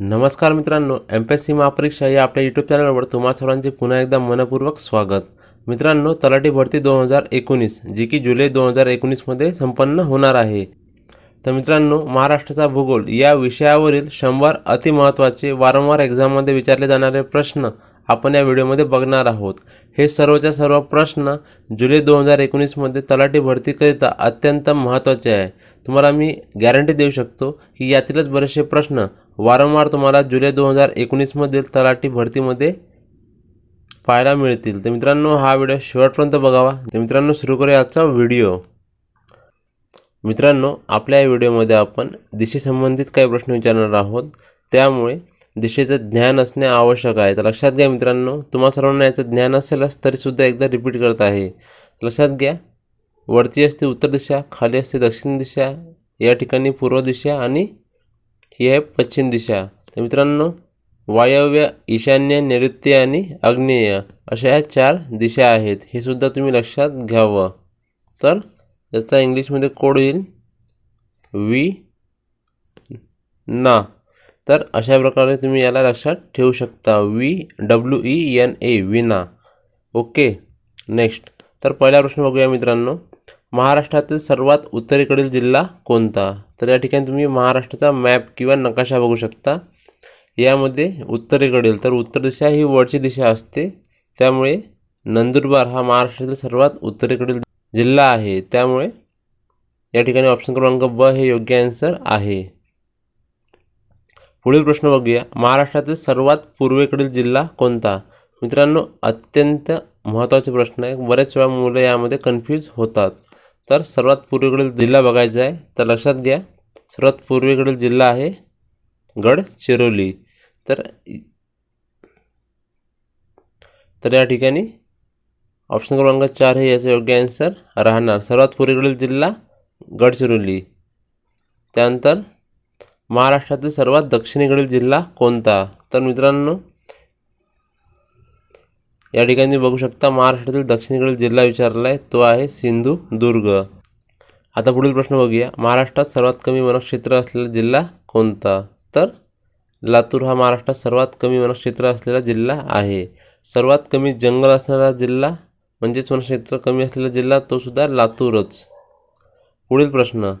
नमस्कार मित्रांनो M P S C महापरीक्षा या आपल्या यूट्यूब चॅनलवर तुम्हा सर्वांचे पुन्हा एकदा मनपूर्वक स्वागत मित्रांनो तलाठी भरती दोन हजार एकोणीस जी की जुलै दोन हजार एकोणीसमध्ये संपन्न होणार आहे तर मित्रांनो महाराष्ट्राचा भूगोल या विषयावरील शंभर अतिमहत्त्वाचे वारंवार एक्झाममध्ये विचारले जाणारे प्रश्न आपण या व्हिडिओमध्ये बघणार आहोत हे सर्वच्या सर्व प्रश्न जुलै दोन हजार एकोणीसमध्ये तलाठी भरतीकरिता अत्यंत महत्त्वाचे आहे तुम्हाला मी गॅरंटी देऊ शकतो की यातीलच बरेचसे प्रश्न वारंवार तुम्हाला जुलै दोन हजार एकोणीसमधील तलाठी भरतीमध्ये पाहायला मिळतील तर मित्रांनो हा व्हिडिओ शेवटपर्यंत बघावा तर मित्रांनो सुरू करूया आजचा व्हिडिओ मित्रांनो आपल्या या व्हिडिओमध्ये आपण दिशेसंबंधित काही प्रश्न विचारणार आहोत त्यामुळे दिशेचं ज्ञान असणे आवश्यक आहे तर लक्षात घ्या मित्रांनो तुम्हाला सर्वांना याचं ज्ञान असेलच तरीसुद्धा एकदा रिपीट करत आहे लक्षात घ्या वरती असते उत्तर दिशा खाली असते दक्षिण दिशा या ठिकाणी पूर्व दिशा आणि ही आहे पश्चिम दिशा तर मित्रांनो वायव्य ईशान्य नैऋत्य आणि आग्नेय अशा ह्या चार दिशा आहेत हे सुद्धा तुम्ही लक्षात घ्यावं तर याचा इंग्लिशमध्ये कोड येईल वी ना तर अशा प्रकारे तुम्ही याला लक्षात ठेवू शकता V W E N A विना ओके नेक्स्ट तर पहिला प्रश्न बघूया मित्रांनो महाराष्ट्रातील सर्वात उत्तरेकडील जिल्हा कोणता तर या ठिकाणी तुम्ही महाराष्ट्राचा मॅप किंवा नकाशा बघू शकता यामध्ये उत्तरेकडील तर उत्तर दिशा ही वरची दिशा असते त्यामुळे नंदुरबार हा महाराष्ट्रातील सर्वात उत्तरेकडील जिल्हा आहे त्यामुळे या ठिकाणी ऑप्शन क्रमांक ब हे योग्य आन्सर आहे पुढील प्रश्न बघूया महाराष्ट्रातील सर्वात पूर्वेकडील जिल्हा कोणता मित्रांनो अत्यंत महत्त्वाचे प्रश्न आहे बऱ्याच वेळा मुलं यामध्ये कन्फ्यूज होतात तर सर्वात पूर्वेकडील जिल्हा बघायचा आहे तर लक्षात घ्या सर्वात पूर्वेकडील जिल्हा आहे गडचिरोली तर तर या ठिकाणी ऑप्शन क्रमांक चार हे याचं योग्य आन्सर राहणार सर्वात पूर्वेकडील जिल्हा गडचिरोली त्यानंतर महाराष्ट्रातील सर्वात दक्षिणेकडील जिल्हा कोणता तर मित्रांनो या ठिकाणी बघू शकता महाराष्ट्रातील दक्षिणेकडील जिल्हा विचारला आहे तो आहे सिंधुदुर्ग आता पुढील प्रश्न बघूया महाराष्ट्रात सर्वात कमी वनक्षेत्र असलेला जिल्हा कोणता तर लातूर हा महाराष्ट्रात सर्वात कमी वनक्षेत्र असलेला जिल्हा आहे सर्वात कमी जंगल असणारा जिल्हा म्हणजेच वनक्षेत्र कमी असलेला जिल्हा तो सुद्धा लातूरच पुढील प्रश्न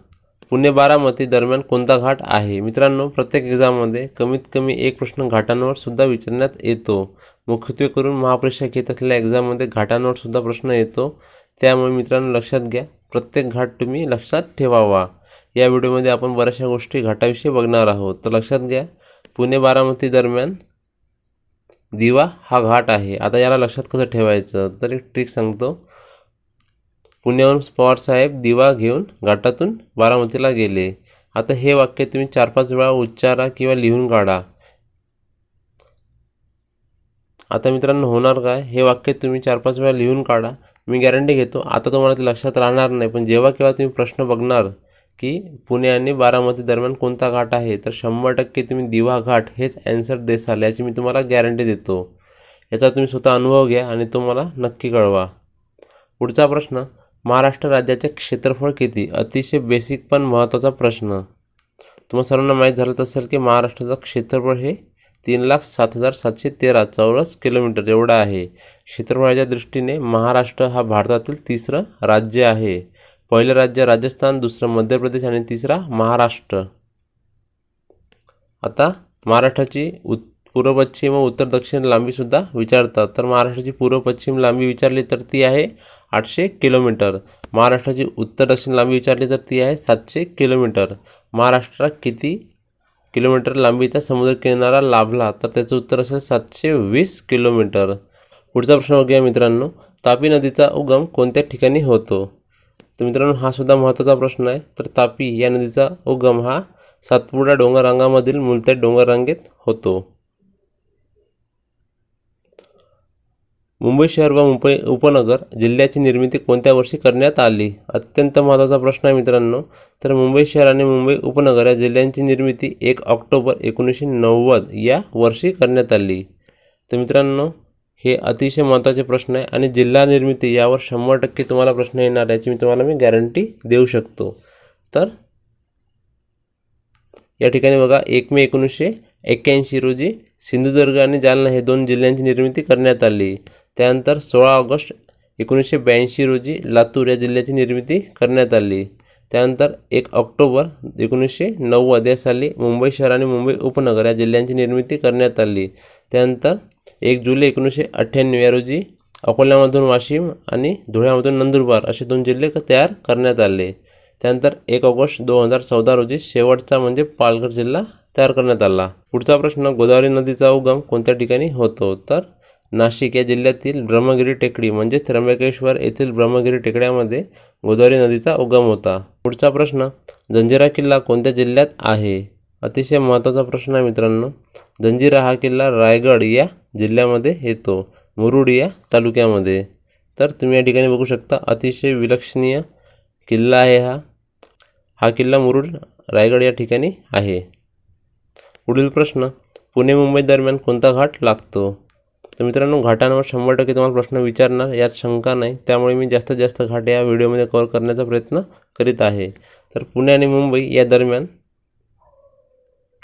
पुणे बारामती दरम्यान कोणता घाट आहे मित्रांनो प्रत्येक एक्झाममध्ये कमीत कमी एक प्रश्न घाटांवर सुद्धा विचारण्यात येतो मुख्यत्वे करून महापरीक्षा घेत असलेल्या एक्झाममध्ये घाटांवरसुद्धा प्रश्न येतो त्यामुळे मित्रांनो लक्षात घ्या प्रत्येक घाट तुम्ही लक्षात ठेवावा या व्हिडिओमध्ये आपण बऱ्याचशा गोष्टी घाटाविषयी बघणार आहोत तर लक्षात घ्या पुणे बारामती दरम्यान दिवा हा घाट आहे आता याला लक्षात कसं ठेवायचं तर एक ट्रिक सांगतो पुण्याहून पवारसाहेब दिवा घेऊन घाटातून बारामतीला गेले आता हे वाक्य तुम्ही चार पाच वेळा उच्चारा किंवा लिहून काढा आता मित्रांनो होणार काय हे वाक्य तुम्ही चार पाच वेळा लिहून काढा मी गॅरंटी घेतो आता तुम्हाला ते लक्षात राहणार नाही पण जेव्हा केव्हा तुम्ही प्रश्न बघणार की पुणे आणि बारामती दरम्यान कोणता घाट आहे तर शंभर टक्के तुम्ही दिवा घाट हेच ॲन्सर देसाल याची मी तुम्हाला गॅरंटी देतो याचा तुम्ही स्वतः अनुभव घ्या आणि तो मला नक्की कळवा पुढचा प्रश्न महाराष्ट्र राज्याचे क्षेत्रफळ किती अतिशय बेसिक पण महत्त्वाचा प्रश्न तुम्हाला सर्वांना माहीत झालं असेल की महाराष्ट्राचं क्षेत्रफळ हे तीन लाख सात हजार सातशे तेरा चौरस किलोमीटर एवढा आहे क्षेत्रफळाच्या दृष्टीने महाराष्ट्र हा भारतातील तिसरं राज्य आहे पहिलं राज्य राजस्थान दुसरं मध्य प्रदेश आणि तिसरा महाराष्ट्र आता महाराष्ट्राची उत् पूर्व पश्चिम व उत्तर दक्षिण लांबीसुद्धा विचारतात तर महाराष्ट्राची पूर्व पश्चिम लांबी विचारली तर ती आहे आठशे किलोमीटर महाराष्ट्राची उत्तर दक्षिण लांबी विचारली तर ती आहे सातशे किलोमीटर महाराष्ट्रात किती किलोमीटर लांबीचा समुद्रकिनारा लाभला तर त्याचं उत्तर असेल सातशे वीस किलोमीटर पुढचा प्रश्न बघूया मित्रांनो तापी नदीचा उगम कोणत्या ठिकाणी होतो तर मित्रांनो हा सुद्धा महत्त्वाचा प्रश्न आहे तर तापी या नदीचा उगम हा सातपुडा डोंगररांगामधील मुलत्या डोंगररांगेत होतो मुंबई शहर व मुंबई उपनगर जिल्ह्याची निर्मिती कोणत्या वर्षी करण्यात आली अत्यंत महत्त्वाचा प्रश्न आहे मित्रांनो तर मुंबई शहर आणि मुंबई उपनगर या जिल्ह्यांची निर्मिती एक ऑक्टोबर एकोणीसशे नव्वद या वर्षी करण्यात आली तर मित्रांनो हे अतिशय महत्त्वाचे प्रश्न आहे आणि जिल्हा निर्मिती यावर शंभर टक्के तुम्हाला प्रश्न येणार याची मी तुम्हाला मी गॅरंटी देऊ शकतो तर या ठिकाणी बघा एक मे एकोणीसशे एक्क्याऐंशी रोजी सिंधुदुर्ग आणि जालना हे दोन जिल्ह्यांची निर्मिती करण्यात आली त्यानंतर सोळा ऑगस्ट एकोणीसशे ब्याऐंशी रोजी लातूर या जिल्ह्याची निर्मिती करण्यात आली त्यानंतर एक ऑक्टोबर एकोणीसशे नव्वद या साली मुंबई शहर आणि मुंबई उपनगर या जिल्ह्यांची निर्मिती करण्यात आली त्यानंतर एक जुलै एकोणीसशे अठ्ठ्याण्णव या रोजी अकोल्यामधून वाशिम आणि धुळ्यामधून नंदुरबार असे दोन जिल्हे तयार करण्यात आले त्यानंतर एक ऑगस्ट दोन हजार चौदा रोजी शेवटचा म्हणजे पालघर जिल्हा तयार करण्यात आला पुढचा प्रश्न गोदावरी नदीचा उगम कोणत्या ठिकाणी होतो तर नाशिक या जिल्ह्यातील ब्रह्मगिरी टेकडी म्हणजेच त्र्यंबकेश्वर येथील ब्रह्मगिरी टेकड्यामध्ये गोदावरी नदीचा उगम होता पुढचा प्रश्न जंजिरा किल्ला कोणत्या जिल्ह्यात आहे अतिशय महत्त्वाचा प्रश्न आहे मित्रांनो जंजिरा हा किल्ला रायगड या जिल्ह्यामध्ये येतो मुरुड या तालुक्यामध्ये तर तुम्ही या ठिकाणी बघू शकता अतिशय विलक्षणीय किल्ला आहे हा हा किल्ला मुरुड रायगड या ठिकाणी आहे पुढील प्रश्न पुणे मुंबई दरम्यान कोणता घाट लागतो तर मित्रांनो घाटांवर शंभर टक्के तुम्हाला प्रश्न विचारणार यात शंका नाही त्यामुळे मी जास्तीत जास्त घाटे या व्हिडिओमध्ये कवर करण्याचा प्रयत्न करीत आहे तर पुणे आणि मुंबई या दरम्यान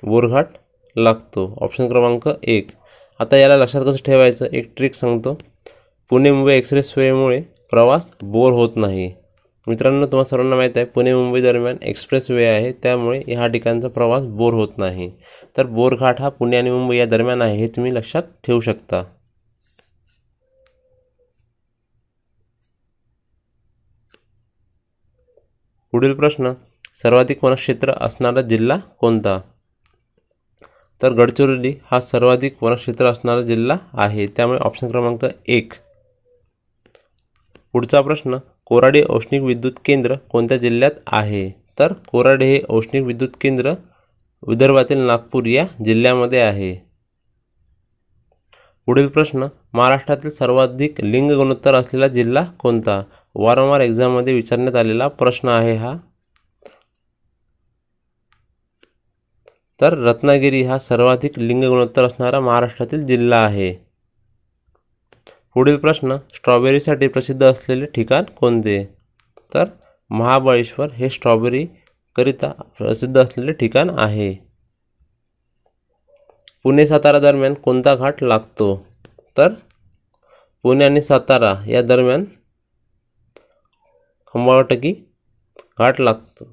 बोरघाट लागतो ऑप्शन क्रमांक एक आता याला लक्षात कसं ठेवायचं एक ट्रिक सांगतो पुणे मुंबई एक्सप्रेस वेमुळे प्रवास बोर होत नाही मित्रांनो तुम्हाला सर्वांना माहीत आहे पुणे मुंबई दरम्यान एक्सप्रेस वे आहे त्यामुळे ह्या ठिकाणचा प्रवास बोर होत नाही तर बोरघाट हा पुणे आणि मुंबई या दरम्यान आहे हे तुम्ही लक्षात ठेवू शकता पुढील प्रश्न सर्वाधिक वनक्षेत्र असणारा जिल्हा कोणता तर गडचिरोली हा सर्वाधिक वनक्षेत्र असणारा जिल्हा आहे त्यामुळे ऑप्शन क्रमांक एक पुढचा प्रश्न कोराडे औष्णिक विद्युत केंद्र कोणत्या जिल्ह्यात आहे तर कोराडे हे औष्णिक विद्युत केंद्र विदर्भातील नागपूर या जिल्ह्यामध्ये आहे पुढील प्रश्न महाराष्ट्रातील सर्वाधिक लिंग गुणोत्तर असलेला जिल्हा कोणता वारंवार एक्झाममध्ये विचारण्यात आलेला प्रश्न आहे हा तर रत्नागिरी हा सर्वाधिक लिंग गुणोत्तर असणारा महाराष्ट्रातील जिल्हा आहे पुढील प्रश्न स्ट्रॉबेरीसाठी प्रसिद्ध असलेले ठिकाण कोणते तर महाबळेश्वर हे स्ट्रॉबेरीकरिता प्रसिद्ध असलेले ठिकाण आहे पुणे सातारा दरम्यान कोणता घाट लागतो तर पुणे आणि सातारा या दरम्यान खंबाटकी घाट लागतो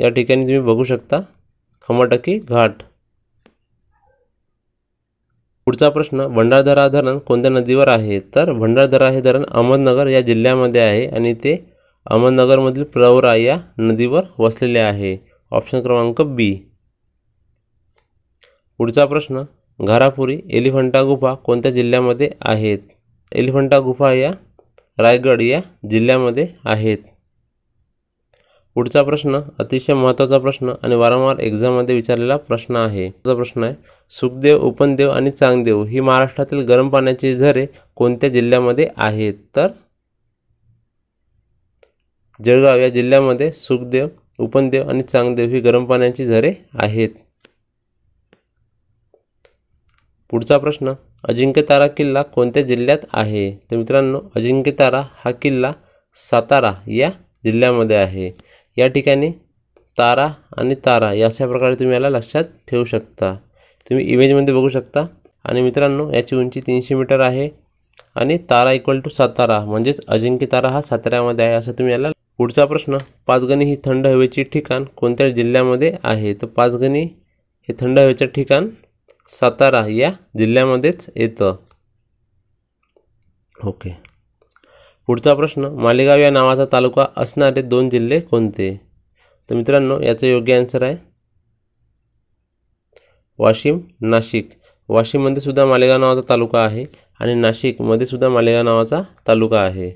या ठिकाणी तुम्ही बघू शकता खंबाटकी घाट पुढचा प्रश्न भंडारधरा धरण कोणत्या नदीवर आहे तर भंडारदरा हे धरण अहमदनगर या जिल्ह्यामध्ये आहे आणि ते अहमदनगरमधील प्रवरा या नदीवर वसलेले आहे ऑप्शन क्रमांक बी पुढचा प्रश्न घारापुरी एलिफंटा गुफा कोणत्या जिल्ह्यामध्ये आहेत एलिफंटा गुफा या रायगड या जिल्ह्यामध्ये आहेत पुढचा प्रश्न अतिशय महत्त्वाचा प्रश्न आणि वारंवार एक्झाममध्ये विचारलेला प्रश्न आहे प्रश्न आहे सुखदेव उपनदेव आणि चांगदेव ही महाराष्ट्रातील गरम पाण्याची झरे कोणत्या जिल्ह्यामध्ये आहेत तर जळगाव या जिल्ह्यामध्ये सुखदेव उपनदेव आणि चांगदेव ही गरम पाण्याची झरे आहेत पुढचा प्रश्न अजिंक्यतारा किल्ला कोणत्या जिल्ह्यात आहे तर मित्रांनो अजिंक्यतारा हा किल्ला सातारा या जिल्ह्यामध्ये आहे या ठिकाणी तारा आणि तारा या अशा प्रकारे तुम्ही याला लक्षात ठेवू शकता तुम्ही इमेजमध्ये बघू शकता आणि मित्रांनो याची उंची तीनशे मीटर आहे आणि तारा इक्वल टू सातारा म्हणजेच अजिंक्यतारा हा साताऱ्यामध्ये आहे असं तुम्ही याला पुढचा प्रश्न पाचगणी ही थंड हवेची ठिकाण कोणत्या जिल्ह्यामध्ये आहे तर पाचगणी हे थंड हवेचं ठिकाण सातारा या जिल्ह्यामध्येच येतं ओके पुढचा प्रश्न मालेगाव या नावाचा तालुका असणारे दोन जिल्हे कोणते तर मित्रांनो याचं योग्य आन्सर आहे वाशिम नाशिक वाशिममध्ये सुद्धा मालेगाव नावाचा तालुका आहे आणि नाशिकमध्ये सुद्धा मालेगाव नावाचा तालुका आहे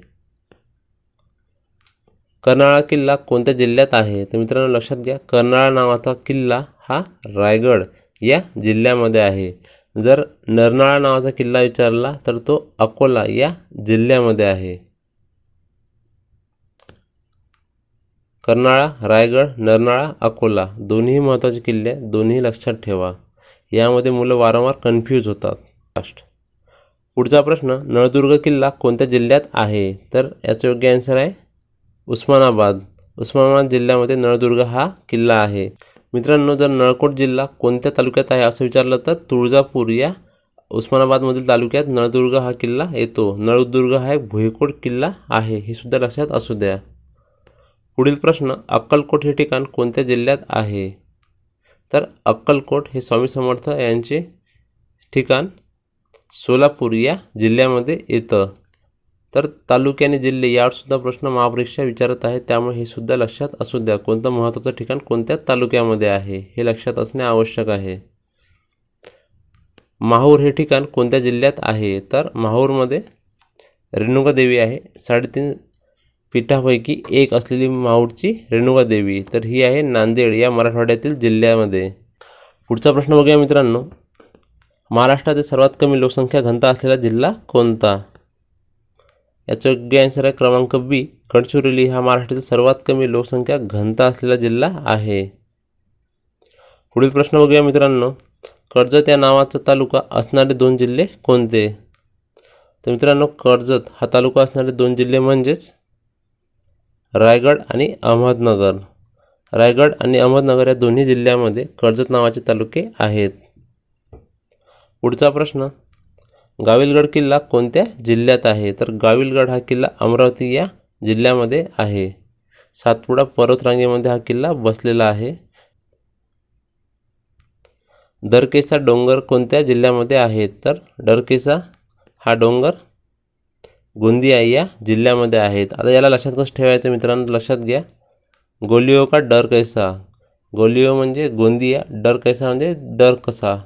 कर्नाळा किल्ला कोणत्या जिल्ह्यात आहे तर मित्रांनो लक्षात घ्या कर्नाळा नावाचा किल्ला हा रायगड या जिल्ह्यामध्ये आहे जर नरनाळा नावाचा किल्ला विचारला तर तो अकोला या जिल्ह्यामध्ये आहे कर्नाळा रायगड नरनाळा अकोला दोन्ही महत्त्वाचे किल्ले दोन्ही लक्षात ठेवा यामध्ये मुलं वारंवार कन्फ्यूज होतात लास्ट पुढचा प्रश्न नळदुर्ग किल्ला कोणत्या जिल्ह्यात आहे तर याचं योग्य आन्सर आहे उस्मानाबाद उस्मानाबाद जिल्ह्यामध्ये नळदुर्ग हा किल्ला आहे मित्रांनो जर नळकोट जिल्हा कोणत्या तालुक्यात आहे असं विचारलं तर तुळजापूर या उस्मानाबादमधील तालुक्यात नळदुर्ग हा किल्ला येतो नळदुर्ग हा एक भुईकोट किल्ला आहे हे सुद्धा लक्षात असू द्या पुढील प्रश्न अक्कलकोट हे ठिकाण कोणत्या जिल्ह्यात आहे तर अक्कलकोट हे स्वामी समर्थ यांचे ठिकाण सोलापूर या जिल्ह्यामध्ये येतं तर तालुके आणि जिल्हे यावरसुद्धा प्रश्न महापरीक्षा विचारत आहे त्यामुळे हे सुद्धा लक्षात असू द्या कोणतं महत्त्वाचं ठिकाण कोणत्या तालुक्यामध्ये आहे हे लक्षात असणे आवश्यक आहे माहूर हे ठिकाण कोणत्या जिल्ह्यात आहे तर माहूरमध्ये रेणुकादेवी आहे साडेतीन पीठापैकी एक असलेली माहूरची रेणुकादेवी तर ही आहे नांदेड या मराठवाड्यातील जिल्ह्यामध्ये पुढचा प्रश्न बघूया मित्रांनो महाराष्ट्रातील सर्वात कमी लोकसंख्या घनता असलेला जिल्हा कोणता याचं योग्य आन्सर आहे क्रमांक बी गडचिरोली हा महाराष्ट्राचा सर्वात कमी लोकसंख्या घनता असलेला जिल्हा आहे पुढील प्रश्न बघूया मित्रांनो कर्जत या नावाचा तालुका असणारे दोन जिल्हे कोणते तर मित्रांनो कर्जत हा तालुका असणारे दोन जिल्हे म्हणजेच रायगड आणि अहमदनगर रायगड आणि अहमदनगर या दोन्ही जिल्ह्यामध्ये कर्जत नावाचे तालुके आहेत पुढचा प्रश्न गाविलगड किल्ला कोणत्या जिल्ह्यात आहे तर गाविलगड हा किल्ला अमरावती या जिल्ह्यामध्ये आहे सातपुडा पर्वतरांगेमध्ये हा किल्ला बसलेला आहे दरकेसा डोंगर कोणत्या जिल्ह्यामध्ये आहे तर डरकेसा हा डोंगर गोंदिया या जिल्ह्यामध्ये आहेत आता याला लक्षात कसं ठेवायचं मित्रांनो लक्षात घ्या गोलिओ का डर कैसा गोलिओ म्हणजे गोंदिया डर कैसा म्हणजे डर कसा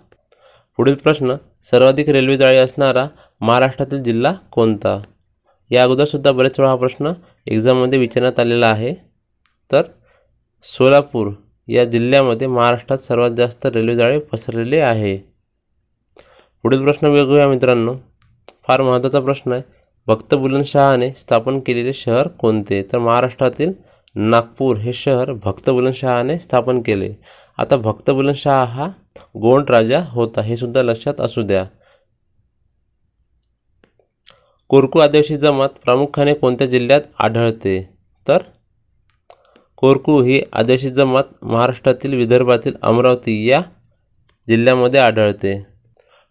पुढील प्रश्न सर्वाधिक रेल्वे जाळी असणारा महाराष्ट्रातील जिल्हा कोणता या अगोदरसुद्धा बरेच वेळा हा प्रश्न एक्झाममध्ये विचारण्यात आलेला आहे तर सोलापूर या जिल्ह्यामध्ये महाराष्ट्रात सर्वात जास्त रेल्वे जाळे पसरलेले आहे पुढील प्रश्न वेगवेगळ्या मित्रांनो फार महत्त्वाचा प्रश्न आहे भक्त बुलंदशहाने स्थापन केलेले शहर कोणते तर महाराष्ट्रातील नागपूर हे शहर भक्त बुलंदशहाने स्थापन केले आता भक्त बुलंदशाह हा गोंड राजा होता हे सुद्धा लक्षात असू द्या कोरकू आदिवासी जमात प्रामुख्याने कोणत्या जिल्ह्यात आढळते तर कोरकू ही आदिवासी जमात महाराष्ट्रातील विदर्भातील अमरावती या जिल्ह्यामध्ये आढळते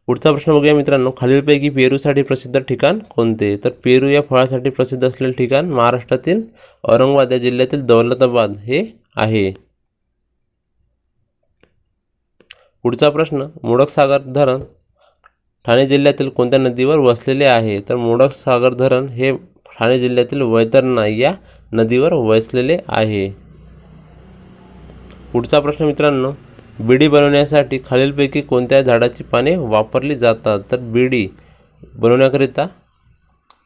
पुढचा प्रश्न बघूया मित्रांनो खालीलपैकी पेरूसाठी प्रसिद्ध ठिकाण कोणते तर पेरू या फळासाठी प्रसिद्ध असलेले ठिकाण महाराष्ट्रातील औरंगाबाद या जिल्ह्यातील दौलताबाद हे आहे पुढचा प्रश्न मोडकसागर धरण ठाणे जिल्ह्यातील कोणत्या नदीवर वसलेले आहे तर मोडकसागर धरण हे ठाणे जिल्ह्यातील वैतरणा या नदीवर वसलेले आहे पुढचा प्रश्न मित्रांनो बिडी बनवण्यासाठी खालीलपैकी कोणत्या झाडाची पाने वापरली जातात तर बिडी बनवण्याकरिता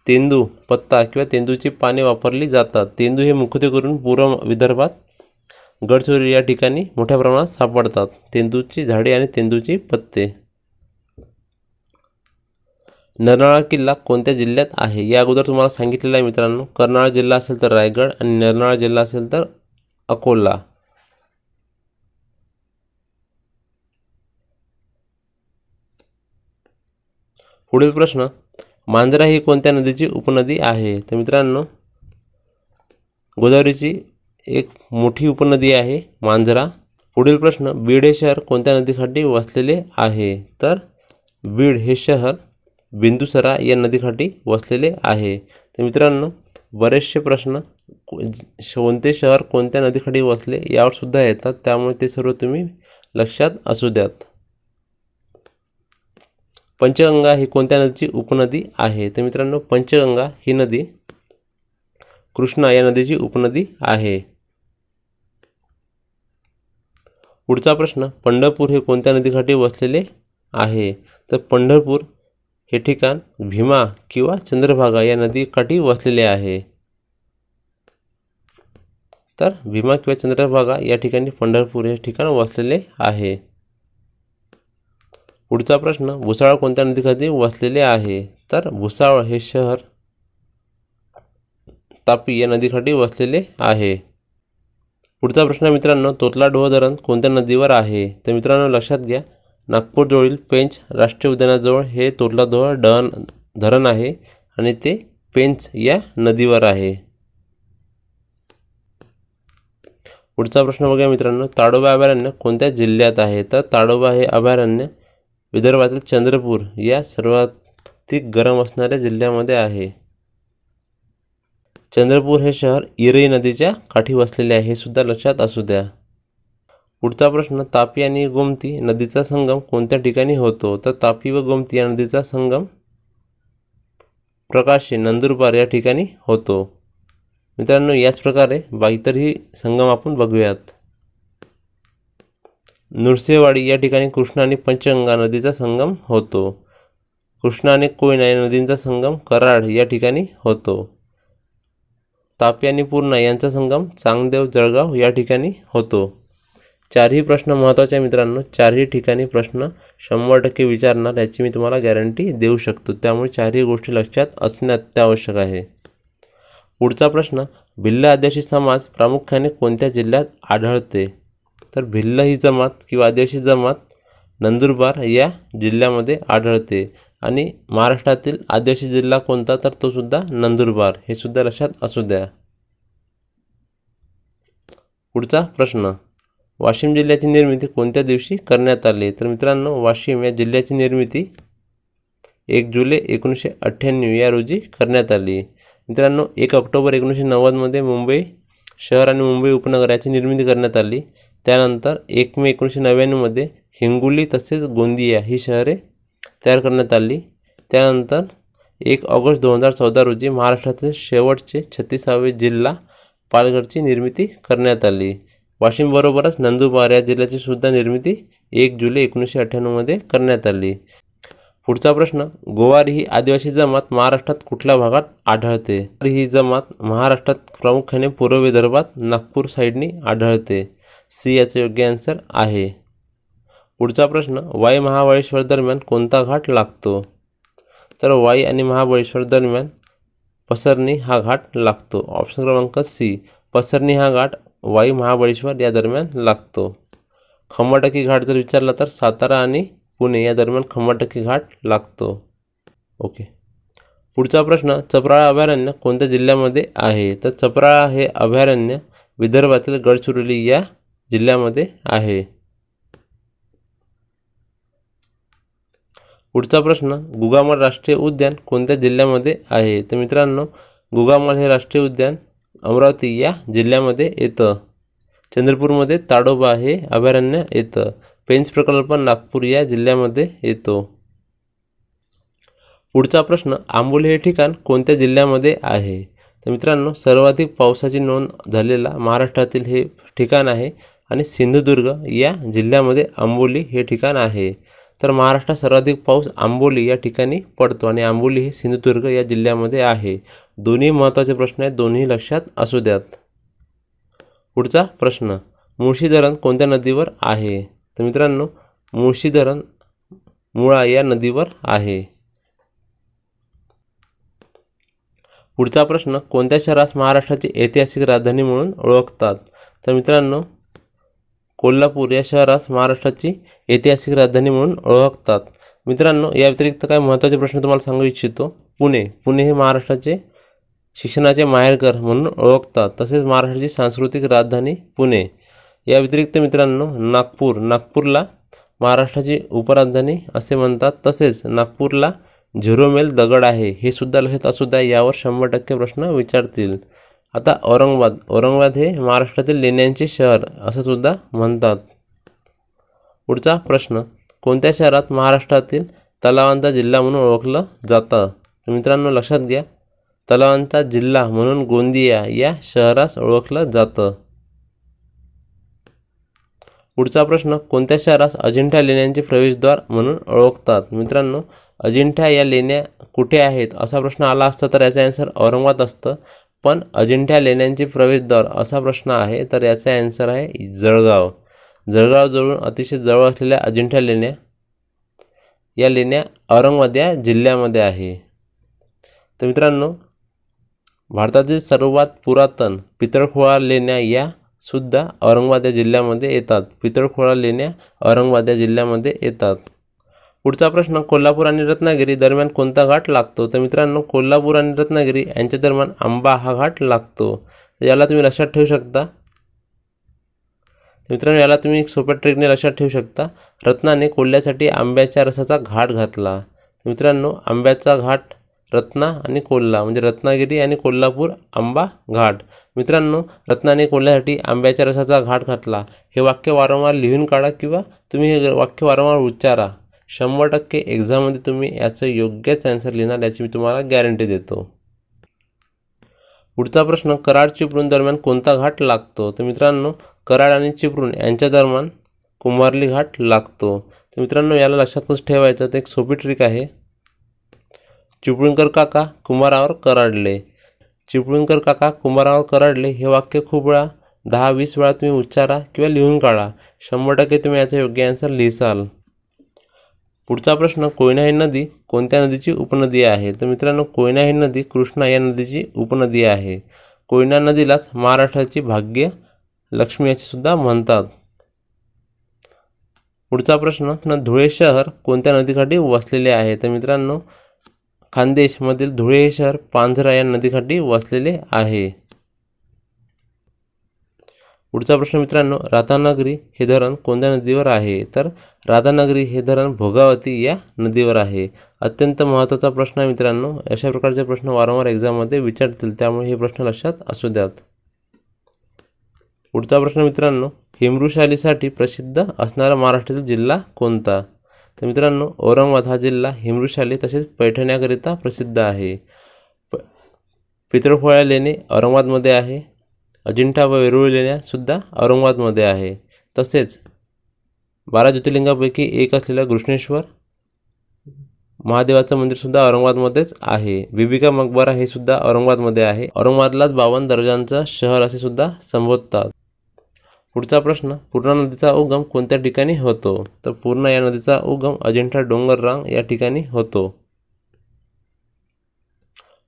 तेंदू पत्ता किंवा तेंदूची पाने वापरली जातात तेंदू हे मुख्यत्वे करून पूर्व विदर्भात गडचिरोली या ठिकाणी मोठ्या प्रमाणात सापडतात तेंदूची झाडे आणि तेंदूची पत्ते नरनाळा किल्ला कोणत्या जिल्ह्यात आहे या अगोदर तुम्हाला सांगितलेलं आहे मित्रांनो कर्नाळा जिल्हा असेल तर रायगड आणि नरनाळा जिल्हा असेल तर अकोला पुढील प्रश्न मांजरा ही कोणत्या नदीची उपनदी आहे तर मित्रांनो गोदावरीची एक मोठी उपनदी आहे मांजरा पुढील प्रश्न बीड हे शहर कोणत्या नदीखाठी वसलेले आहे तर बीड हे शहर बिंदुसरा या नदीखाटी वसलेले आहे तर मित्रांनो बरेचसे प्रश्न कोणते शहर कोणत्या नदीखाठी वसले यावर सुद्धा येतात त्यामुळे ते सर्व तुम्ही लक्षात असू द्यात पंचगंगा ही कोणत्या नदीची उपनदी आहे तर मित्रांनो पंचगंगा ही नदी कृष्णा या नदीची उपनदी आहे पुढचा प्रश्न पंढरपूर हे कोणत्या नदीकाठी वसलेले आहे तर पंढरपूर हे ठिकाण भीमा किंवा चंद्रभागा या नदीकाठी वसलेले आहे तर भीमा किंवा चंद्रभागा या ठिकाणी पंढरपूर हे ठिकाण वसलेले आहे पुढचा प्रश्न भुसाळ कोणत्या नदीखाठी वसलेले आहे तर भुसाळ हे शहर तापी या नदीकाठी वसलेले आहे पुढचा प्रश्न मित्रांनो तोतला डोह धरण कोणत्या नदीवर आहे तर मित्रांनो लक्षात घ्या नागपूरजवळील पेंच राष्ट्रीय उद्यानाजवळ हे तोतला डोह डहन धरण आहे आणि ते पेंच या नदीवर आहे पुढचा प्रश्न बघूया मित्रांनो ताडोबा अभयारण्य कोणत्या जिल्ह्यात आहे तर ताडोबा हे अभयारण्य विदर्भातील चंद्रपूर या सर्वाधिक गरम असणाऱ्या जिल्ह्यामध्ये आहे चंद्रपूर हे शहर इरई नदीच्या काठी वसलेले आहे हे सुद्धा लक्षात असू द्या पुढचा प्रश्न तापी आणि गोमती नदीचा संगम कोणत्या ठिकाणी होतो तर तापी व गोमती या नदीचा संगम प्रकाशे नंदुरबार या ठिकाणी होतो मित्रांनो याच प्रकारे बा संगम आपण बघूयात नुरसेवाडी या ठिकाणी कृष्णा आणि पंचगंगा नदीचा संगम होतो कृष्णा आणि कोयना या नदींचा संगम कराड या ठिकाणी होतो तापी आणि पूर्णा यांचा संगम चांगदेव जळगाव या ठिकाणी होतो चारही प्रश्न महत्त्वाचे मित्रांनो चारही ठिकाणी प्रश्न शंभर टक्के विचारणार याची मी तुम्हाला गॅरंटी देऊ शकतो त्यामुळे चारही गोष्टी लक्षात असणे अत्यावश्यक आहे पुढचा प्रश्न भिल्ल आदिवासी समाज प्रामुख्याने कोणत्या जिल्ह्यात आढळते तर भिल्ल ही जमात किंवा आदिवासी जमात नंदुरबार या जिल्ह्यामध्ये आढळते आणि महाराष्ट्रातील आदिवासी जिल्हा कोणता तर तो सुद्धा नंदुरबार हे सुद्धा लक्षात असू द्या पुढचा प्रश्न वाशिम जिल्ह्याची निर्मिती कोणत्या दिवशी करण्यात आली तर मित्रांनो वाशिम या जिल्ह्याची निर्मिती एक जुलै एकोणीसशे अठ्ठ्याण्णव या रोजी करण्यात आली मित्रांनो एक ऑक्टोबर एकोणीसशे नव्वदमध्ये मुंबई शहर आणि मुंबई उपनगराची निर्मिती करण्यात आली त्यानंतर एक मे एकोणीसशे नव्याण्णवमध्ये हिंगोली तसेच गोंदिया ही शहरे तयार करण्यात आली त्यानंतर एक ऑगस्ट दोन हजार चौदा रोजी महाराष्ट्रातील शेवटचे छत्तीसावे जिल्हा पालघरची निर्मिती करण्यात आली वाशिमबरोबरच नंदुरबार या जिल्ह्याची सुद्धा निर्मिती एक जुलै एकोणीसशे अठ्ठ्याण्णवमध्ये करण्यात आली पुढचा प्रश्न गोवारी ही आदिवासी जमात महाराष्ट्रात कुठल्या भागात आढळते ही जमात महाराष्ट्रात प्रामुख्याने पूर्व विदर्भात नागपूर साईडनी आढळते सी याचे योग्य आन्सर आहे पुढचा प्रश्न वाई महाबळेश्वर दरम्यान कोणता घाट लागतो तर वाई आणि महाबळेश्वर दरम्यान पसरणी हा घाट लागतो ऑप्शन क्रमांक सी पसरणी हा घाट वाई महाबळेश्वर या दरम्यान लागतो खंबाटकी घाट जर विचारला तर सातारा आणि पुणे या दरम्यान खंबाटकी घाट लागतो ओके पुढचा प्रश्न चपराळा अभयारण्य कोणत्या जिल्ह्यामध्ये आहे तर चपराळा हे अभयारण्य विदर्भातील गडचिरोली या जिल्ह्यामध्ये आहे पुढचा प्रश्न गुगामल राष्ट्रीय उद्यान कोणत्या जिल्ह्यामध्ये आहे तर मित्रांनो गुगामल हे राष्ट्रीय उद्यान अमरावती या जिल्ह्यामध्ये येतं चंद्रपूरमध्ये ताडोबा हे अभयारण्य येतं पेंच प्रकल्प नागपूर या जिल्ह्यामध्ये येतो पुढचा प्रश्न आंबोली हे ठिकाण कोणत्या जिल्ह्यामध्ये आहे तर मित्रांनो सर्वाधिक पावसाची नोंद झालेला महाराष्ट्रातील हे ठिकाण आहे आणि सिंधुदुर्ग या जिल्ह्यामध्ये आंबोली हे ठिकाण आहे तर महाराष्ट्रात सर्वाधिक पाऊस आंबोली या ठिकाणी पडतो आणि आंबोली हे सिंधुदुर्ग या जिल्ह्यामध्ये आहे दोन्ही महत्त्वाचे प्रश्न आहेत दोन्ही लक्षात असू द्यात पुढचा प्रश्न मुळशी धरण कोणत्या नदीवर आहे तर मित्रांनो मुळशी धरण मुळा या नदीवर आहे पुढचा प्रश्न कोणत्या शहरास महाराष्ट्राची ऐतिहासिक राजधानी म्हणून ओळखतात तर मित्रांनो कोल्हापूर या शहरास महाराष्ट्राची ऐतिहासिक राजधानी म्हणून ओळखतात मित्रांनो या व्यतिरिक्त काही महत्त्वाचे प्रश्न तुम्हाला सांगू इच्छितो पुणे पुणे हे महाराष्ट्राचे शिक्षणाचे माहेरघर म्हणून ओळखतात तसेच महाराष्ट्राची सांस्कृतिक राजधानी पुणे या व्यतिरिक्त मित्रांनो नागपूर नागपूरला महाराष्ट्राची उपराजधानी असे म्हणतात तसेच नागपूरला झिरोमेल दगड आहे हे सुद्धा लक्षात असू द्या यावर शंभर टक्के प्रश्न विचारतील आता औरंगाबाद औरंगाबाद हे महाराष्ट्रातील लेण्यांचे शहर असं सुद्धा म्हणतात पुढचा प्रश्न कोणत्या शहरात महाराष्ट्रातील तलावांचा जिल्हा म्हणून ओळखलं जातं मित्रांनो लक्षात घ्या तलावांचा जिल्हा म्हणून गोंदिया या शहरास ओळखलं जातं पुढचा प्रश्न कोणत्या शहरास अजिंठा लेण्यांचे प्रवेशद्वार म्हणून ओळखतात मित्रांनो अजिंठा या लेण्या कुठे आहेत असा प्रश्न आला असता तर याचा ॲन्सर औरंगाबाद असतं पण अजिंठ्या लेण्यांचे प्रवेशद्वार असा प्रश्न आहे तर याचा ॲन्सर आहे जळगाव जळगावजवळून अतिशय जवळ असलेल्या अजिंठ्या लेण्या या लेण्या औरंगाबाद या जिल्ह्यामध्ये आहे तर मित्रांनो भारतातील सर्वात पुरातन पितळखोळा लेण्या या सुद्धा औरंगाबाद या जिल्ह्यामध्ये येतात पितळखोळा लेण्या औरंगाबाद या जिल्ह्यामध्ये येतात पुढचा प्रश्न कोल्हापूर आणि रत्नागिरी दरम्यान कोणता घाट लागतो तर मित्रांनो कोल्हापूर आणि रत्नागिरी यांच्या दरम्यान आंबा हा घाट लागतो तर याला तुम्ही लक्षात ठेवू शकता मित्रांनो याला तुम्ही सोप्या ट्रिकने लक्षात ठेवू शकता रत्नाने कोल्ह्यासाठी आंब्याच्या रसाचा घाट घातला मित्रांनो आंब्याचा घाट रत्ना आणि कोल्हा म्हणजे रत्नागिरी आणि कोल्हापूर आंबा घाट मित्रांनो रत्नाने कोल्ह्यासाठी आंब्याच्या रसाचा घाट घातला हे वाक्य वारंवार लिहून काढा किंवा तुम्ही हे वाक्य वारंवार उच्चारा शंभर टक्के एक्झाममध्ये तुम्ही याचं योग्यच ॲन्सर लिहिणार याची मी तुम्हाला गॅरंटी देतो पुढचा प्रश्न कराड चिपळूण दरम्यान कोणता घाट लागतो तर मित्रांनो कराड आणि चिपळूण यांच्या दरम्यान कुंभारली घाट लागतो तर मित्रांनो याला लक्षात कसं ठेवायचं तर एक सोपी ट्रिक आहे चिपळूणकर काका कुंभारावर कराडले चिपळूणकर काका कुंभारावर कराडले हे वाक्य खूप वेळा दहा वीस वेळा तुम्ही उच्चारा किंवा लिहून काढा शंभर टक्के तुम्ही याचा योग्य आन्सर लिहिसाल पुढचा प्रश्न कोयना ही नदी कोणत्या नदीची उपनदी आहे तर मित्रांनो कोयना ही नदी कृष्णा या नदीची उपनदी आहे कोयना नदीलाच महाराष्ट्राची भाग्य लक्ष्मी असे सुद्धा म्हणतात पुढचा प्रश्न धुळे शहर कोणत्या नदीकाठी वसलेले आहे तर मित्रांनो खानदेशमधील धुळे शहर पांझरा या नदीकाठी वसलेले आहे पुढचा प्रश्न मित्रांनो राधानगरी हे धरण कोणत्या नदीवर आहे तर राधानगरी हे धरण भोगावती या नदीवर आहे अत्यंत महत्त्वाचा प्रश्न आहे मित्रांनो अशा प्रकारचे प्रश्न वारंवार एक्झाममध्ये विचारतील त्यामुळे हे प्रश्न लक्षात असू द्यात पुढचा प्रश्न मित्रांनो हिमृशालीसाठी प्रसिद्ध असणारा महाराष्ट्रातील जिल्हा कोणता तर मित्रांनो औरंगाबाद हा जिल्हा हिमृशाली तसेच पैठण्याकरिता प्रसिद्ध आहे प पितळखोळ्या लेणे औरंगाबादमध्ये आहे अजिंठा व वेरूळ लेण्यासुद्धा औरंगाबादमध्ये आहे तसेच बारा ज्योतिर्लिंगापैकी एक असलेलं घृष्णेश्वर महादेवाचं मंदिरसुद्धा औरंगाबादमध्येच आहे बिबिका मकबरा हे सुद्धा औरंगाबादमध्ये आहे औरंगाबादलाच बावन्न दर्जांचं शहर असे सुद्धा संबोधतात पुढचा प्रश्न पूर्णा नदीचा उगम कोणत्या ठिकाणी होतो तर पूर्णा या नदीचा उगम अजिंठा डोंगररांग या ठिकाणी होतो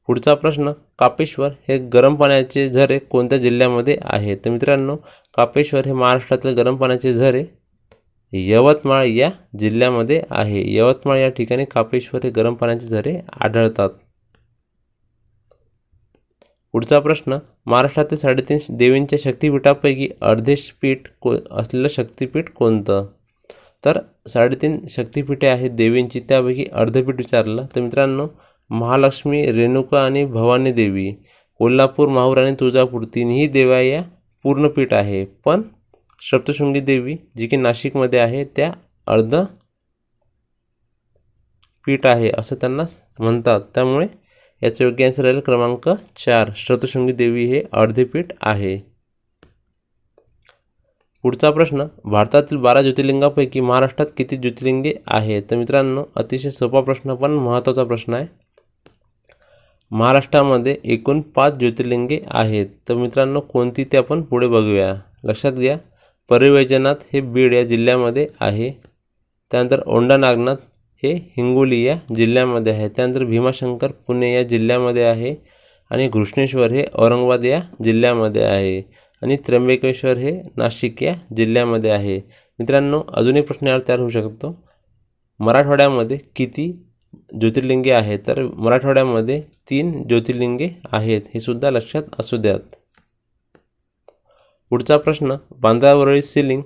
पुढचा प्रश्न कापेश्वर हे गरम पाण्याचे झरे कोणत्या जिल्ह्यामध्ये आहे तर मित्रांनो कापेश्वर हे महाराष्ट्रातले गरम पाण्याचे झरे यवतमाळ या जिल्ह्यामध्ये आहे यवतमाळ या ठिकाणी कापेश्वर हे गरम पाण्याचे झरे आढळतात पुढचा प्रश्न महाराष्ट्रातील साडेतीन देवींच्या शक्तीपीठापैकी अर्धेश पीठ को असलेलं शक्तीपीठ कोणतं तर साडेतीन शक्तीपीठे आहेत देवींची त्यापैकी अर्धपीठ विचारलं तर मित्रांनो महालक्ष्मी रेणुका आणि भवानी देवी कोल्हापूर माहूर आणि तुळजापूर तीनही देव्या या पूर्णपीठ आहे पण सप्तशृंगी देवी जी की नाशिकमध्ये आहे त्या अर्ध पीठ आहे असं त्यांना म्हणतात त्यामुळे याचं योग्य आन्सर राहील क्रमांक चार सप्तशृंगी देवी हे अर्धे पीठ आहे पुढचा प्रश्न भारतातील बारा ज्योतिर्लिंगापैकी महाराष्ट्रात किती ज्योतिर्लिंगे आहे तर मित्रांनो अतिशय सोपा प्रश्न पण महत्त्वाचा प्रश्न आहे महाराष्ट्रामध्ये एकूण पाच ज्योतिर्लिंगे आहेत तर मित्रांनो कोणती ते आपण पुढे बघूया लक्षात घ्या परिवैजनाथ हे बीड या जिल्ह्यामध्ये आहे त्यानंतर औंढा नागनाथ हे हिंगोली या जिल्ह्यामध्ये आहे त्यानंतर भीमाशंकर पुणे या जिल्ह्यामध्ये आहे आणि घृष्णेश्वर हे औरंगाबाद या जिल्ह्यामध्ये आहे आणि त्र्यंबकेश्वर हे नाशिक या जिल्ह्यामध्ये आहे मित्रांनो अजूनही प्रश्न तयार होऊ शकतो मराठवाड्यामध्ये किती ज्योतिर्लिंगे आहेत तर मराठवाड्यामध्ये तीन ज्योतिर्लिंगे आहेत हे सुद्धा लक्षात असू द्यात पुढचा प्रश्न बांद्रावरळी सिलिंग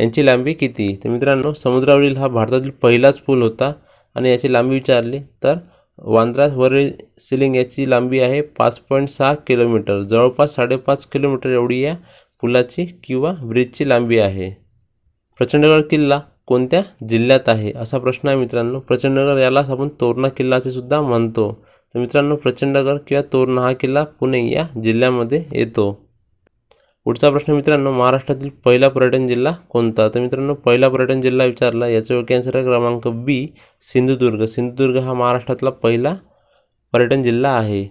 यांची लांबी किती तर मित्रांनो समुद्रावरील हा भारतातील पहिलाच पूल होता आणि याची लांबी विचारली तर वरळी सिलिंग याची लांबी आहे पाच पॉईंट सहा किलोमीटर जवळपास साडेपाच किलोमीटर एवढी या पुलाची किंवा ब्रिजची लांबी आहे प्रचंडगड किल्ला कोणत्या जिल्ह्यात आहे असा प्रश्न आहे मित्रांनो प्रचंडगड यालाच आपण तोरणा किल्ला असे सुद्धा म्हणतो तर मित्रांनो प्रचंडगड किंवा तोरणा हा किल्ला पुणे या जिल्ह्यामध्ये येतो पुढचा प्रश्न मित्रांनो महाराष्ट्रातील पहिला पर्यटन जिल्हा कोणता तर मित्रांनो पहिला पर्यटन जिल्हा विचारला याचा योग्य आन्सर आहे क्रमांक बी सिंधुदुर्ग सिंधुदुर्ग हा महाराष्ट्रातला पहिला पर्यटन जिल्हा आहे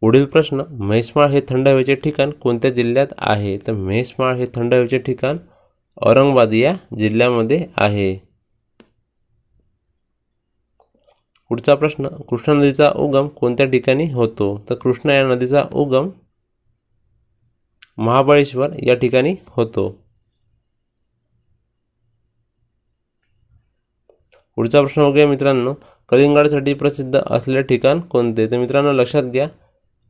पुढील प्रश्न म्हैसमाळ हे थंड हवेचे ठिकाण कोणत्या जिल्ह्यात आहे तर म्हैसमाळ हे थंड हवेचे ठिकाण औरंगाबाद या जिल्ह्यामध्ये आहे पुढचा प्रश्न कृष्णा नदीचा उगम कोणत्या ठिकाणी होतो तर कृष्णा या नदीचा उगम महाबळेश्वर या ठिकाणी होतो पुढचा प्रश्न बघूया मित्रांनो कलिंगडासाठी प्रसिद्ध असलेले ठिकाण कोणते तर मित्रांनो लक्षात घ्या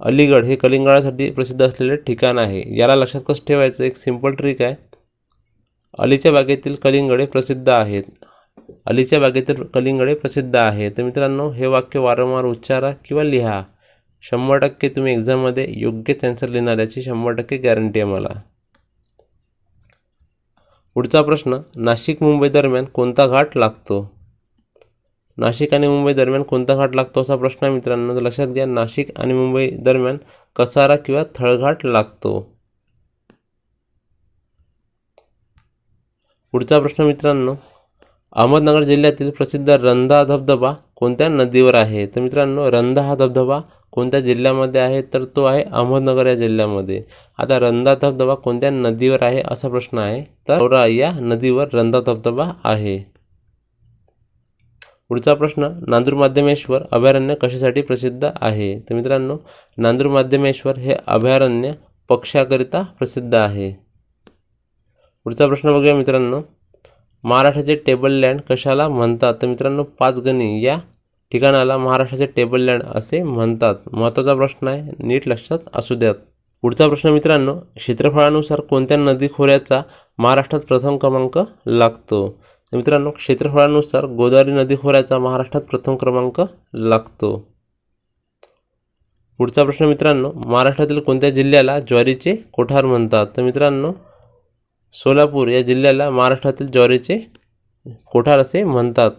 अलीगड हे कलिंगडासाठी प्रसिद्ध असलेले ठिकाण आहे याला लक्षात कसं ठेवायचं एक सिंपल ट्रिक आहे अलीच्या बागेतील कलिंगडे प्रसिद्ध आहेत अलीच्या बागेतील कलिंगडे प्रसिद्ध आहे तर मित्रांनो हे वाक्य वारंवार उच्चारा किंवा लिहा शंभर टक्के तुम्ही एक्झाममध्ये योग्य आन्सर लिहिणाऱ्याची शंभर टक्के गॅरंटी आहे मला पुढचा प्रश्न नाशिक मुंबई दरम्यान कोणता घाट लागतो नाशिक आणि मुंबई दरम्यान कोणता घाट लागतो असा प्रश्न आहे मित्रांनो लक्षात घ्या नाशिक आणि मुंबई दरम्यान कसारा किंवा थळघाट लागतो पुढचा प्रश्न मित्रांनो अहमदनगर जिल्ह्यातील प्रसिद्ध रंधा धबधबा कोणत्या नदीवर आहे तर मित्रांनो रंधा हा धबधबा कोणत्या जिल्ह्यामध्ये आहे तर तो आहे अहमदनगर या जिल्ह्यामध्ये आता रंधा धबधबा कोणत्या नदीवर आहे असा प्रश्न आहे तर औरा या नदीवर रंधा धबधबा आहे पुढचा प्रश्न नांदूर माध्यमेश्वर अभयारण्य कशासाठी प्रसिद्ध आहे तर मित्रांनो नांदूर माध्यमेश्वर हे अभयारण्य पक्षाकरिता प्रसिद्ध आहे पुढचा प्रश्न बघूया मित्रांनो महाराष्ट्राचे टेबल लँड कशाला म्हणतात तर मित्रांनो पाचगणी या ठिकाणाला महाराष्ट्राचे टेबल लँड असे म्हणतात महत्त्वाचा प्रश्न आहे नीट लक्षात असू द्यात पुढचा प्रश्न मित्रांनो क्षेत्रफळानुसार कोणत्या नदी खोऱ्याचा महाराष्ट्रात प्रथम क्रमांक लागतो तर मित्रांनो क्षेत्रफळानुसार गोदावरी नदी खोऱ्याचा महाराष्ट्रात प्रथम क्रमांक लागतो पुढचा प्रश्न मित्रांनो महाराष्ट्रातील कोणत्या जिल्ह्याला ज्वारीचे कोठार म्हणतात तर मित्रांनो सोलापूर या जिल्ह्याला महाराष्ट्रातील ज्वारीचे कोठार असे म्हणतात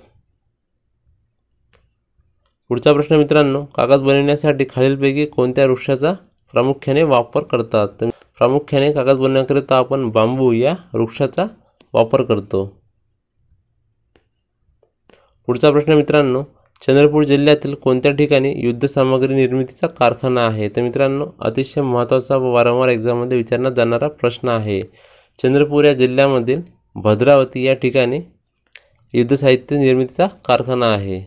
पुढचा प्रश्न मित्रांनो कागद बनवण्यासाठी खालीलपैकी कोणत्या वृक्षाचा प्रामुख्याने वापर करतात प्रामुख्याने कागद बनवण्याकरिता आपण बांबू या वृक्षाचा वापर करतो पुढचा प्रश्न मित्रांनो चंद्रपूर जिल्ह्यातील कोणत्या ठिकाणी युद्धसामग्री निर्मितीचा कारखाना आहे तर मित्रांनो अतिशय महत्त्वाचा व वारंवार एक्झाममध्ये विचारला जाणारा प्रश्न आहे चंद्रपूर या जिल्ह्यामधील भद्रावती या ठिकाणी युद्ध साहित्य निर्मितीचा कारखाना आहे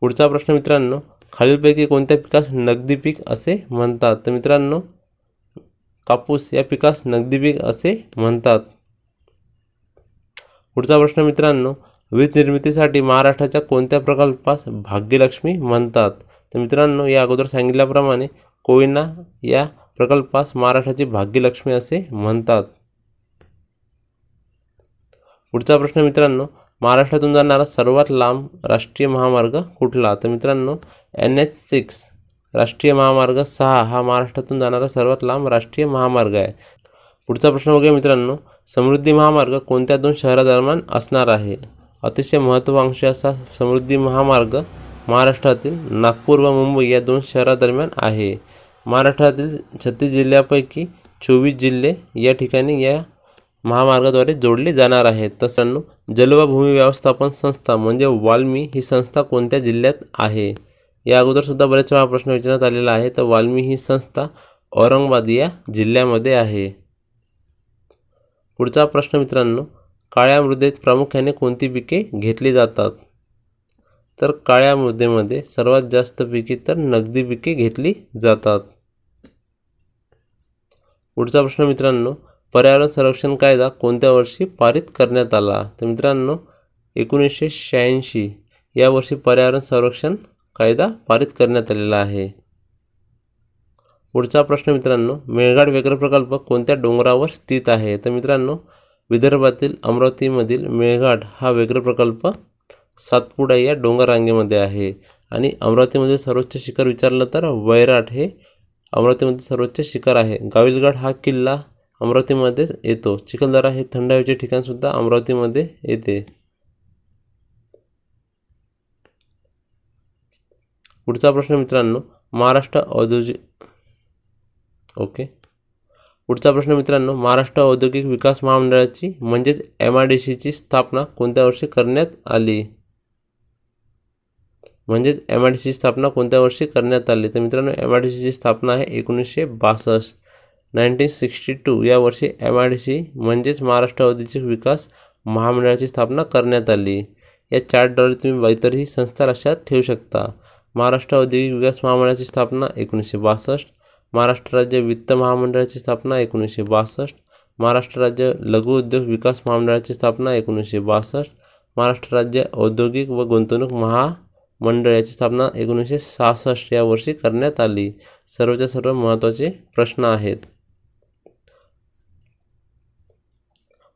पुढचा प्रश्न मित्रांनो खालीलपैकी कोणत्या पिकास नगदी पीक असे म्हणतात तर मित्रांनो कापूस या पिकास नगदी पीक असे म्हणतात पुढचा प्रश्न मित्रांनो वीज निर्मितीसाठी महाराष्ट्राच्या कोणत्या प्रकल्पास भाग्यलक्ष्मी म्हणतात तर मित्रांनो या अगोदर सांगितल्याप्रमाणे कोयना या प्रकल्पास महाराष्ट्राची भाग्यलक्ष्मी असे म्हणतात पुढचा प्रश्न मित्रांनो महाराष्ट्रातून जाणारा सर्वात लांब राष्ट्रीय महामार्ग कुठला तर मित्रांनो एन एच सिक्स राष्ट्रीय महामार्ग सहा हा महाराष्ट्रातून जाणारा सर्वात लांब राष्ट्रीय महामार्ग आहे पुढचा प्रश्न बघूया मित्रांनो समृद्धी महामार्ग कोणत्या दोन शहरादरम्यान असणार आहे अतिशय महत्त्वाकांक्षी असा समृद्धी महामार्ग महाराष्ट्रातील नागपूर व मुंबई या दोन शहरादरम्यान आहे महाराष्ट्रातील छत्तीस जिल्ह्यापैकी चोवीस जिल्हे या ठिकाणी या महामार्गाद्वारे जोडले जाणार आहेत तसं व भूमी व्यवस्थापन संस्था म्हणजे वाल्मी ही संस्था कोणत्या जिल्ह्यात आहे या अगोदरसुद्धा बरेच वेळा प्रश्न विचारण्यात आलेला आहे तर वाल्मी ही संस्था औरंगाबाद या जिल्ह्यामध्ये आहे पुढचा प्रश्न मित्रांनो काळ्या मृदेत प्रामुख्याने कोणती पिके घेतली जातात तर काळ्या मृदेमध्ये सर्वात जास्त पिके तर नगदी पिके घेतली जातात पुढचा प्रश्न मित्रांनो पर्यावरण संरक्षण कायदा कोणत्या वर्षी पारित करण्यात आला तर मित्रांनो एकोणीसशे शहाऐंशी या वर्षी पर्यावरण संरक्षण कायदा पारित करण्यात आलेला आहे पुढचा प्रश्न मित्रांनो मेळघाट व्याघ्र प्रकल्प कोणत्या डोंगरावर स्थित आहे तर मित्रांनो विदर्भातील अमरावतीमधील मेळघाट हा व्याघ्र प्रकल्प सातपुडा या डोंगररांगेमध्ये आहे आणि अमरावतीमध्ये सर्वोच्च शिखर विचारलं तर वैराट हे अमरावतीमध्ये सर्वोच्च शिखर आहे गाविलगड हा किल्ला अमरावतीमध्येच येतो चिखलदरा हे थंड हवेचे ठिकाणसुद्धा अमरावतीमध्ये येते पुढचा प्रश्न मित्रांनो महाराष्ट्र औद्योगिक ओके पुढचा प्रश्न मित्रांनो महाराष्ट्र औद्योगिक विकास महामंडळाची म्हणजेच एम आर डी सीची स्थापना कोणत्या वर्षी करण्यात आली म्हणजेच एम आय डी सीची स्थापना कोणत्या वर्षी करण्यात आली तर मित्रांनो एम आय डी सीची स्थापना आहे एकोणीसशे बासष्ट नाईन्टीन सिक्स्टी टू या वर्षी एम आय डी सी म्हणजेच महाराष्ट्र औद्योगिक विकास महामंडळाची स्थापना करण्यात आली या चार्टद्वारे तुम्ही इतरही संस्था लक्षात ठेवू शकता महाराष्ट्र औद्योगिक विकास महामंडळाची स्थापना एकोणीसशे बासष्ट महाराष्ट्र राज्य वित्त महामंडळाची स्थापना एकोणीसशे बासष्ट महाराष्ट्र राज्य लघु उद्योग विकास महामंडळाची स्थापना एकोणीसशे बासष्ट महाराष्ट्र राज्य औद्योगिक व गुंतवणूक महा मंडळाची स्थापना एकोणीसशे सहासष्ट या वर्षी करण्यात आली सर्वच्या सर्व महत्त्वाचे प्रश्न आहेत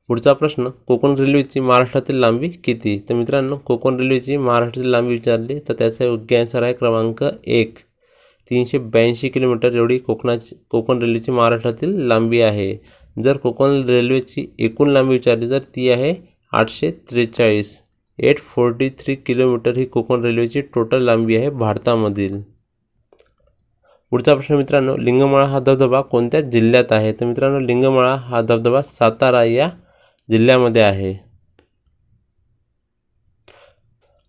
पुढचा प्रश्न कोकण रेल्वेची महाराष्ट्रातील लांबी किती तर मित्रांनो कोकण रेल्वेची महाराष्ट्रातील लांबी विचारली तर त्याचा योग्य आन्सर आहे क्रमांक एक तीनशे ब्याऐंशी किलोमीटर एवढी कोकणाची कोकण रेल्वेची महाराष्ट्रातील लांबी आहे जर कोकण रेल्वेची एकूण लांबी विचारली तर ती आहे आठशे त्रेचाळीस एट फोर्टी थ्री किलोमीटर ही कोकण रेल्वेची टोटल लांबी आहे भारतामधील पुढचा प्रश्न मित्रांनो लिंगमाळा हा धबधबा कोणत्या जिल्ह्यात आहे तर मित्रांनो लिंगमाळा हा धबधबा सातारा या जिल्ह्यामध्ये आहे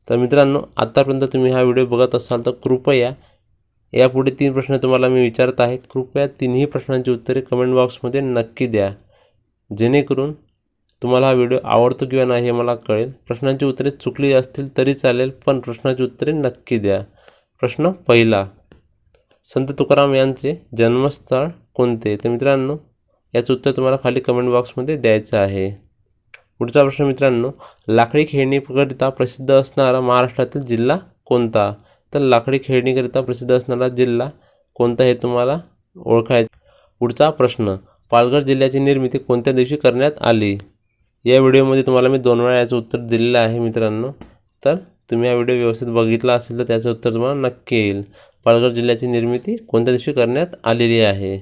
तर मित्रांनो आत्तापर्यंत तुम्ही हा व्हिडिओ बघत असाल तर कृपया यापुढे तीन प्रश्न तुम्हाला मी विचारत आहे कृपया तिन्ही प्रश्नांची उत्तरे कमेंट बॉक्समध्ये नक्की द्या जेणेकरून तुम्हाला हा व्हिडिओ आवडतो किंवा नाही हे मला कळेल प्रश्नांची उत्तरे चुकली असतील तरी चालेल पण प्रश्नाची उत्तरे नक्की द्या प्रश्न पहिला संत तुकाराम यांचे जन्मस्थळ कोणते तर मित्रांनो याचं उत्तर तुम्हाला खाली कमेंट बॉक्समध्ये द्यायचं आहे पुढचा प्रश्न मित्रांनो लाकडी खेळणीकरिता प्रसिद्ध असणारा महाराष्ट्रातील जिल्हा कोणता तर लाकडी खेळणीकरिता प्रसिद्ध असणारा जिल्हा कोणता हे तुम्हाला ओळखायचं पुढचा प्रश्न पालघर जिल्ह्याची निर्मिती कोणत्या दिवशी करण्यात आली या व्हिडिओमध्ये तुम्हाला मी दोन वेळा याचं उत्तर दिलेलं आहे मित्रांनो तर तुम्ही हा व्हिडिओ व्यवस्थित बघितला असेल तर त्याचं उत्तर तुम्हाला नक्की येईल पालघर जिल्ह्याची निर्मिती कोणत्या दिवशी करण्यात आलेली आहे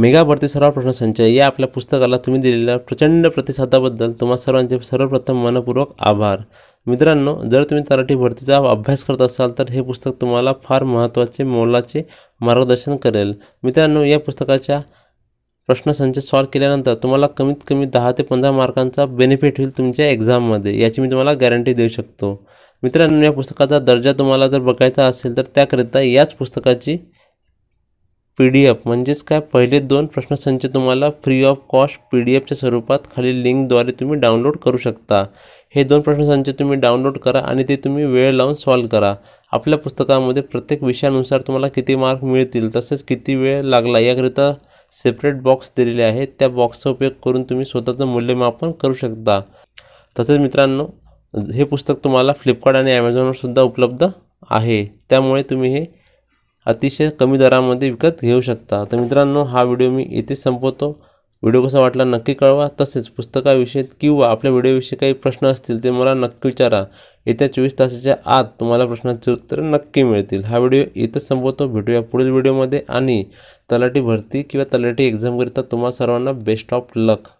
मेगा भरती सर्व प्रश्नसंचय या आपल्या पुस्तकाला तुम्ही दिलेल्या प्रचंड प्रतिसादाबद्दल तुम्हाला सर्वांचे सर्वप्रथम मनपूर्वक आभार मित्रांनो जर तुम्ही तराठी भरतीचा अभ्यास करत असाल तर हे पुस्तक तुम्हाला फार महत्त्वाचे मोलाचे मार्गदर्शन करेल मित्रांनो या पुस्तकाच्या प्रश्नसंच सॉल्व केल्यानंतर तुम्हाला कमीत कमी दहा ते पंधरा मार्कांचा बेनिफिट होईल तुमच्या एक्झाममध्ये याची मी तुम्हाला गॅरंटी देऊ शकतो मित्रांनो या पुस्तकाचा दर्जा तुम्हाला जर बघायचा असेल तर त्याकरिता याच पुस्तकाची पी डी एफ म्हणजेच काय पहिले दोन प्रश्नसंच तुम्हाला free of cost P D एफच्या स्वरूपात खाली लिंकद्वारे तुम्ही डाउनलोड करू शकता हे दोन प्रश्नसंच तुम्ही डाउनलोड करा आणि ते तुम्ही वेळ लावून सॉल्व करा आपल्या पुस्तकामध्ये प्रत्येक विषयानुसार तुम्हाला किती मार्क मिळतील तसेच किती वेळ लागला याकरिता सेपरेट बॉक्स दिलेले आहेत त्या बॉक्सचा उपयोग करून तुम्ही स्वतःचं मूल्यमापन करू शकता तसेच मित्रांनो हे पुस्तक तुम्हाला फ्लिपकार्ट आणि ॲमेझॉनवर सुद्धा उपलब्ध आहे त्यामुळे तुम्ही हे अतिशय कमी दरामध्ये विकत घेऊ शकता तर मित्रांनो हा व्हिडिओ मी येथेच संपवतो व्हिडिओ कसा वाटला नक्की कळवा तसेच पुस्तकाविषयी किंवा आपल्या व्हिडिओविषयी काही प्रश्न असतील ते मला नक्की विचारा येत्या चोवीस तासाच्या आत तुम्हाला प्रश्नाचे उत्तर नक्की मिळतील हा व्हिडिओ येथेच संपवतो भेटूया पुढील व्हिडिओमध्ये आणि तलाठी भरती किंवा तलाठी एक्झामकरिता तुम्हा सर्वांना बेस्ट ऑफ लक